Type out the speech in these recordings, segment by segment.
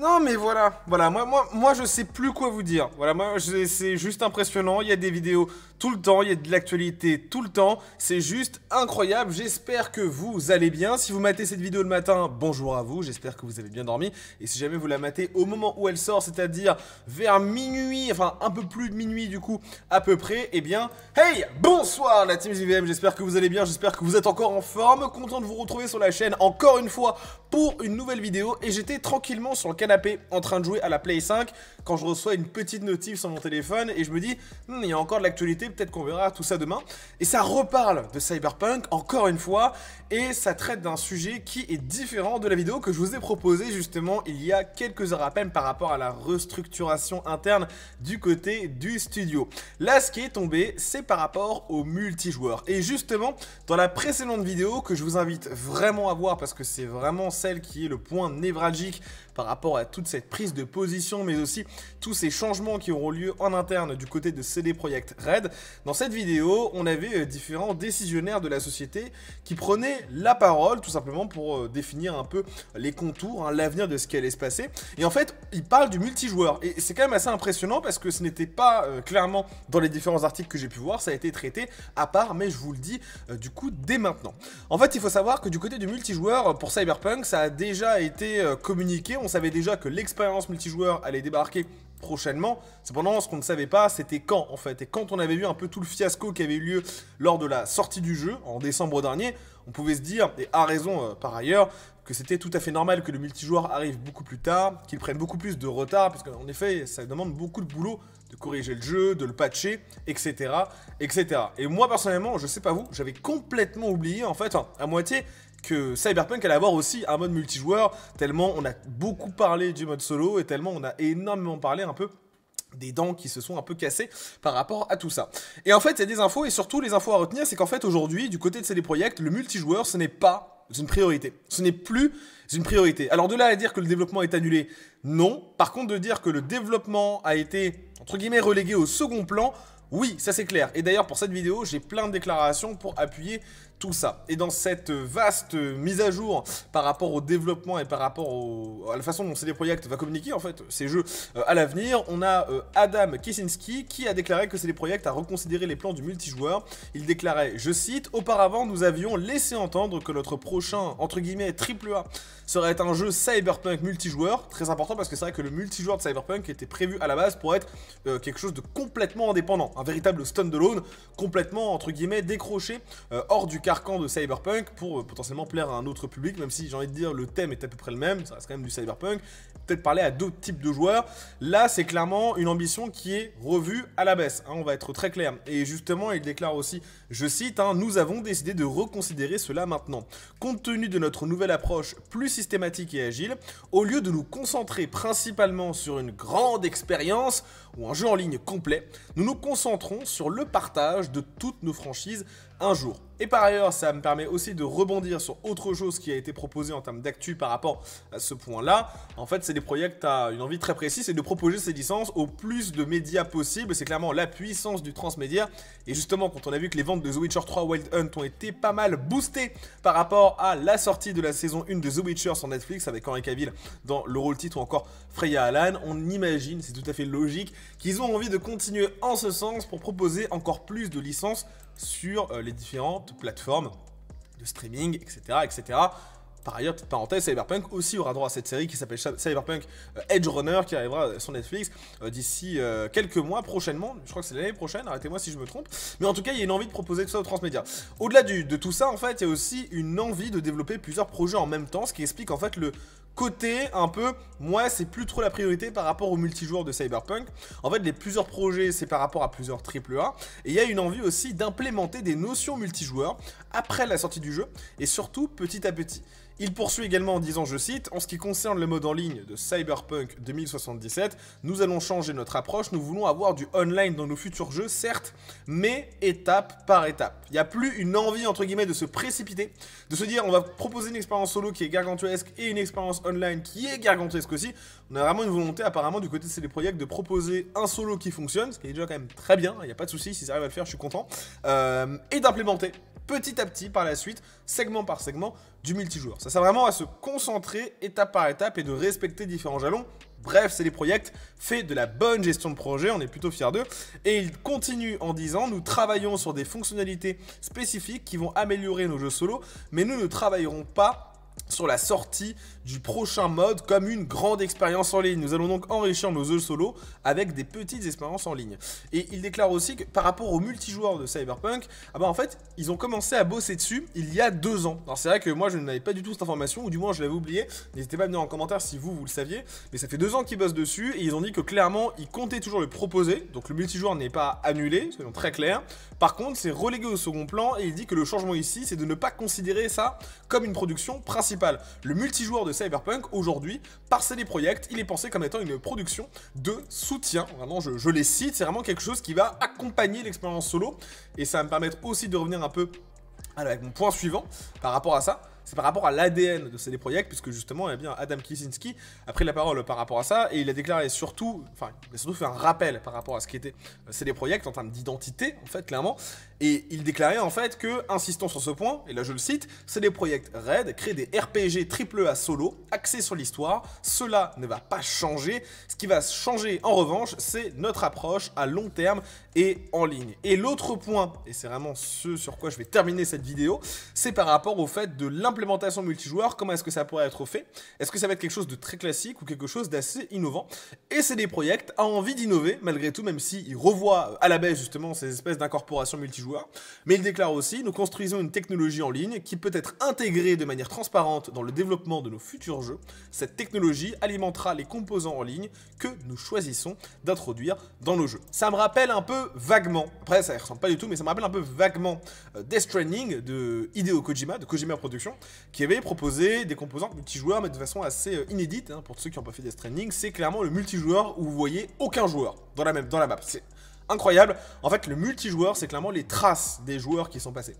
Non mais voilà, voilà, moi, moi, moi je sais plus quoi vous dire. Voilà, moi c'est juste impressionnant, il y a des vidéos tout le temps, il y a de l'actualité tout le temps, c'est juste incroyable. J'espère que vous allez bien. Si vous matez cette vidéo le matin, bonjour à vous, j'espère que vous avez bien dormi. Et si jamais vous la matez au moment où elle sort, c'est-à-dire vers minuit, enfin un peu plus de minuit du coup à peu près, eh bien, hey, bonsoir la team JVM, j'espère que vous allez bien, j'espère que vous êtes encore en forme, content de vous retrouver sur la chaîne encore une fois pour une nouvelle vidéo et j'étais tranquillement sur le canal en train de jouer à la Play 5 quand je reçois une petite notif sur mon téléphone et je me dis, hmm, il y a encore de l'actualité, peut-être qu'on verra tout ça demain. Et ça reparle de Cyberpunk encore une fois et ça traite d'un sujet qui est différent de la vidéo que je vous ai proposée justement il y a quelques heures à peine par rapport à la restructuration interne du côté du studio. Là, ce qui est tombé, c'est par rapport au multijoueur. Et justement, dans la précédente vidéo que je vous invite vraiment à voir parce que c'est vraiment celle qui est le point névralgique par rapport à toute cette prise de position, mais aussi tous ces changements qui auront lieu en interne du côté de CD Projekt Red. Dans cette vidéo, on avait euh, différents décisionnaires de la société qui prenaient la parole, tout simplement pour euh, définir un peu les contours, hein, l'avenir de ce qui allait se passer. Et en fait, ils parlent du multijoueur. Et c'est quand même assez impressionnant parce que ce n'était pas euh, clairement dans les différents articles que j'ai pu voir, ça a été traité à part, mais je vous le dis du coup dès maintenant. En fait, il faut savoir que du côté du multijoueur, pour Cyberpunk, ça a déjà été communiqué, on savait déjà que l'expérience multijoueur allait débarquer prochainement. Cependant, ce qu'on ne savait pas, c'était quand en fait. Et quand on avait vu un peu tout le fiasco qui avait eu lieu lors de la sortie du jeu en décembre dernier, on pouvait se dire, et à raison euh, par ailleurs, que c'était tout à fait normal que le multijoueur arrive beaucoup plus tard, qu'il prenne beaucoup plus de retard, puisque, en effet, ça demande beaucoup de boulot de corriger le jeu, de le patcher, etc., etc. Et moi personnellement, je sais pas vous, j'avais complètement oublié en fait, à moitié, que Cyberpunk allait avoir aussi un mode multijoueur, tellement on a beaucoup parlé du mode solo et tellement on a énormément parlé un peu des dents qui se sont un peu cassées par rapport à tout ça. Et en fait, il y a des infos, et surtout les infos à retenir, c'est qu'en fait aujourd'hui, du côté de CD Projekt, le multijoueur, ce n'est pas une priorité. Ce n'est plus une priorité. Alors de là à dire que le développement est annulé, non. Par contre, de dire que le développement a été, entre guillemets, relégué au second plan, oui, ça c'est clair. Et d'ailleurs, pour cette vidéo, j'ai plein de déclarations pour appuyer tout ça. Et dans cette vaste mise à jour par rapport au développement et par rapport à la façon dont CD Projekt va communiquer en fait ces jeux euh, à l'avenir, on a euh, Adam Kisinski qui a déclaré que CD Projekt a reconsidéré les plans du multijoueur. Il déclarait, je cite, auparavant nous avions laissé entendre que notre prochain entre guillemets AAA serait un jeu cyberpunk multijoueur, très important parce que c'est vrai que le multijoueur de cyberpunk était prévu à la base pour être euh, quelque chose de complètement indépendant, un véritable standalone complètement entre guillemets décroché hors du cas carcan de cyberpunk pour euh, potentiellement plaire à un autre public, même si j'ai envie de dire le thème est à peu près le même, ça reste quand même du cyberpunk, peut-être parler à d'autres types de joueurs. Là, c'est clairement une ambition qui est revue à la baisse, hein, on va être très clair. Et justement, il déclare aussi, je cite, hein, nous avons décidé de reconsidérer cela maintenant. Compte tenu de notre nouvelle approche plus systématique et agile, au lieu de nous concentrer principalement sur une grande expérience ou un jeu en ligne complet, nous nous concentrons sur le partage de toutes nos franchises un jour. Et par ailleurs, ça me permet aussi de rebondir sur autre chose qui a été proposée en termes d'actu par rapport à ce point-là. En fait, c'est des projets que une envie très précise, c'est de proposer ces licences au plus de médias possible. C'est clairement la puissance du transmédia. Et justement, quand on a vu que les ventes de The Witcher 3 Wild Hunt ont été pas mal boostées par rapport à la sortie de la saison 1 de The Witcher sur Netflix avec Henry Cavill dans le rôle titre ou encore Freya Allan, on imagine, c'est tout à fait logique, qu'ils ont envie de continuer en ce sens pour proposer encore plus de licences sur euh, les différentes plateformes de streaming, etc. etc. Par ailleurs, petite parenthèse, Cyberpunk aussi aura droit à cette série qui s'appelle Cyberpunk euh, Edge Runner qui arrivera euh, sur Netflix d'ici quelques mois prochainement. Je crois que c'est l'année prochaine, arrêtez-moi si je me trompe. Mais en tout cas, il y a une envie de proposer tout ça aux transmédia. Au-delà de tout ça, en fait, il y a aussi une envie de développer plusieurs projets en même temps, ce qui explique en fait le, côté un peu, moi c'est plus trop la priorité par rapport au multijoueur de Cyberpunk. En fait les plusieurs projets c'est par rapport à plusieurs AAA. et il y a une envie aussi d'implémenter des notions multijoueurs après la sortie du jeu et surtout petit à petit. Il poursuit également en disant, je cite, En ce qui concerne le mode en ligne de Cyberpunk 2077, nous allons changer notre approche, nous voulons avoir du online dans nos futurs jeux, certes, mais étape par étape. Il n'y a plus une envie, entre guillemets, de se précipiter, de se dire, on va proposer une expérience solo qui est gargantuesque et une expérience online qui est gargantuesque aussi. On a vraiment une volonté, apparemment, du côté de CD Projekt, de proposer un solo qui fonctionne, ce qui est déjà quand même très bien, il n'y a pas de souci, si ça arrive à le faire, je suis content, euh, et d'implémenter petit à petit par la suite, segment par segment, du multijoueur. Ça sert vraiment à se concentrer étape par étape et de respecter différents jalons. Bref, c'est les projects fait de la bonne gestion de projet, on est plutôt fiers d'eux. Et il continue en disant, nous travaillons sur des fonctionnalités spécifiques qui vont améliorer nos jeux solo, mais nous ne travaillerons pas sur la sortie du prochain mode comme une grande expérience en ligne. Nous allons donc enrichir nos jeux solo avec des petites expériences en ligne. Et il déclare aussi que par rapport aux multijoueur de Cyberpunk, ah bah en fait, ils ont commencé à bosser dessus il y a deux ans. Alors c'est vrai que moi je n'avais pas du tout cette information, ou du moins je l'avais oublié. N'hésitez pas à me dire en commentaire si vous, vous le saviez. Mais ça fait deux ans qu'ils bossent dessus et ils ont dit que clairement, ils comptaient toujours le proposer. Donc le multijoueur n'est pas annulé, soyons très clairs. Par contre, c'est relégué au second plan et il dit que le changement ici, c'est de ne pas considérer ça comme une production principale le multijoueur de Cyberpunk, aujourd'hui, par CD Project, il est pensé comme étant une production de soutien. Vraiment, je les cite, c'est vraiment quelque chose qui va accompagner l'expérience solo. Et ça va me permettre aussi de revenir un peu avec mon point suivant par rapport à ça c'est par rapport à l'ADN de CD Projekt, puisque justement, eh bien, Adam kisinski a pris la parole par rapport à ça, et il a déclaré surtout, enfin, il a surtout fait un rappel par rapport à ce qu'était CD euh, Projekt en termes d'identité, en fait, clairement, et il déclarait en fait que, insistant sur ce point, et là je le cite, CD Projekt Red crée des RPG triple A solo, axés sur l'histoire, cela ne va pas changer, ce qui va changer en revanche, c'est notre approche à long terme et en ligne. Et l'autre point, et c'est vraiment ce sur quoi je vais terminer cette vidéo, c'est par rapport au fait de l'importance, implémentation multijoueur, comment est-ce que ça pourrait être fait Est-ce que ça va être quelque chose de très classique ou quelque chose d'assez innovant Et CD Projekt a envie d'innover, malgré tout, même s'il revoit à la baisse justement ces espèces d'incorporation multijoueur. Mais il déclare aussi, nous construisons une technologie en ligne qui peut être intégrée de manière transparente dans le développement de nos futurs jeux. Cette technologie alimentera les composants en ligne que nous choisissons d'introduire dans nos jeux. Ça me rappelle un peu vaguement, après ça ne ressemble pas du tout, mais ça me rappelle un peu vaguement euh, Death Stranding de Hideo Kojima, de Kojima Productions, qui avait proposé des composantes multijoueurs, mais de façon assez euh, inédite, hein, pour ceux qui n'ont pas fait des trainings, c'est clairement le multijoueur où vous voyez aucun joueur dans la, même, dans la map. C'est incroyable. En fait, le multijoueur, c'est clairement les traces des joueurs qui sont passés.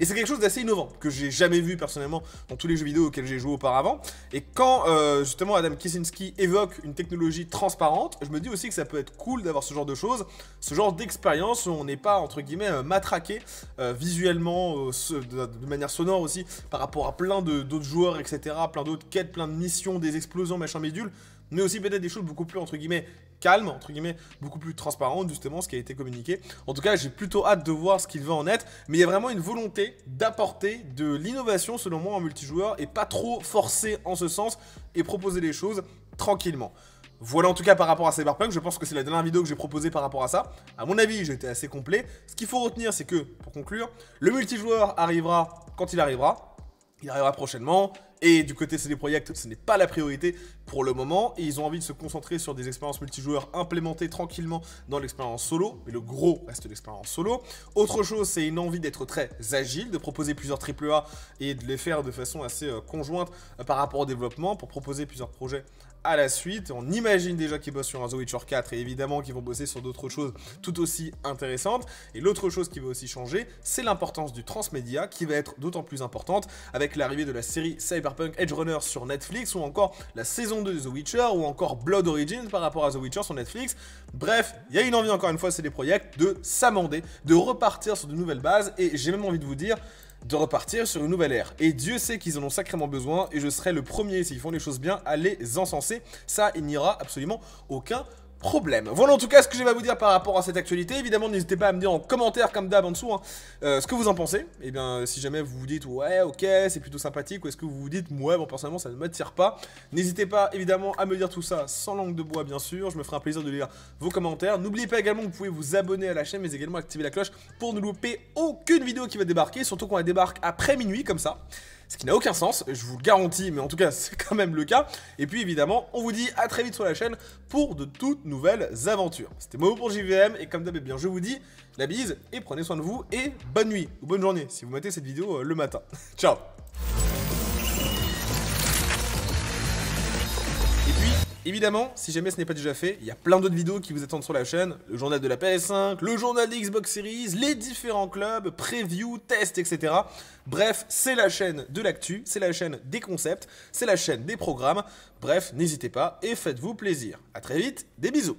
Et c'est quelque chose d'assez innovant, que j'ai jamais vu personnellement dans tous les jeux vidéo auxquels j'ai joué auparavant. Et quand euh, justement Adam kisinski évoque une technologie transparente, je me dis aussi que ça peut être cool d'avoir ce genre de choses, ce genre d'expérience où on n'est pas entre guillemets euh, matraqué euh, visuellement, de, manière sonore aussi, par rapport à plein d'autres joueurs, etc., plein d'autres quêtes, plein de missions, des explosions, machin médule mais aussi peut-être des choses beaucoup plus entre guillemets calme, entre guillemets, beaucoup plus transparente, justement, ce qui a été communiqué. En tout cas, j'ai plutôt hâte de voir ce qu'il va en être, mais il y a vraiment une volonté d'apporter de l'innovation, selon moi, en multijoueur, et pas trop forcer en ce sens, et proposer les choses tranquillement. Voilà en tout cas par rapport à Cyberpunk, je pense que c'est la dernière vidéo que j'ai proposée par rapport à ça. À mon avis, j'ai été assez complet. Ce qu'il faut retenir, c'est que, pour conclure, le multijoueur arrivera quand il arrivera, il arrivera prochainement, et du côté CD Projekt, ce n'est pas la priorité, pour le moment et ils ont envie de se concentrer sur des expériences multijoueurs implémentées tranquillement dans l'expérience solo, mais le gros reste l'expérience solo. Autre chose, c'est une envie d'être très agile, de proposer plusieurs AAA et de les faire de façon assez euh, conjointe euh, par rapport au développement pour proposer plusieurs projets à la suite. On imagine déjà qu'ils bossent sur un The Witcher 4 et évidemment qu'ils vont bosser sur d'autres choses tout aussi intéressantes. Et l'autre chose qui va aussi changer, c'est l'importance du transmédia qui va être d'autant plus importante avec l'arrivée de la série Cyberpunk Edge Runner sur Netflix ou encore la saison de The Witcher ou encore Blood Origins par rapport à The Witcher sur Netflix. Bref, il y a une envie encore une fois, c'est des projets de s'amender, de repartir sur de nouvelles bases et j'ai même envie de vous dire de repartir sur une nouvelle ère. Et Dieu sait qu'ils en ont sacrément besoin et je serai le premier, s'ils font les choses bien, à les encenser. Ça, il n'y aura absolument aucun problème. Voilà en tout cas ce que j'ai à vous dire par rapport à cette actualité. Évidemment, n'hésitez pas à me dire en commentaire, comme d'hab en dessous, hein, euh, ce que vous en pensez. Et eh bien, si jamais vous vous dites, ouais, ok, c'est plutôt sympathique, ou est-ce que vous vous dites, ouais, bon, personnellement, ça ne m'attire pas. N'hésitez pas évidemment à me dire tout ça sans langue de bois, bien sûr. Je me ferai un plaisir de lire vos commentaires. N'oubliez pas également que vous pouvez vous abonner à la chaîne, mais également activer la cloche pour ne louper aucune vidéo qui va débarquer. Surtout qu'on la débarque après minuit, comme ça ce qui n'a aucun sens, je vous le garantis, mais en tout cas c'est quand même le cas. Et puis évidemment, on vous dit à très vite sur la chaîne pour de toutes nouvelles aventures. C'était Momo pour JVM, et comme d'hab, eh bien je vous dis la bise, et prenez soin de vous, et bonne nuit, ou bonne journée, si vous mettez cette vidéo euh, le matin. Ciao Évidemment, si jamais ce n'est pas déjà fait, il y a plein d'autres vidéos qui vous attendent sur la chaîne, le journal de la PS5, le journal Xbox Series, les différents clubs, previews, tests, etc. Bref, c'est la chaîne de l'actu, c'est la chaîne des concepts, c'est la chaîne des programmes. Bref, n'hésitez pas et faites-vous plaisir. A très vite, des bisous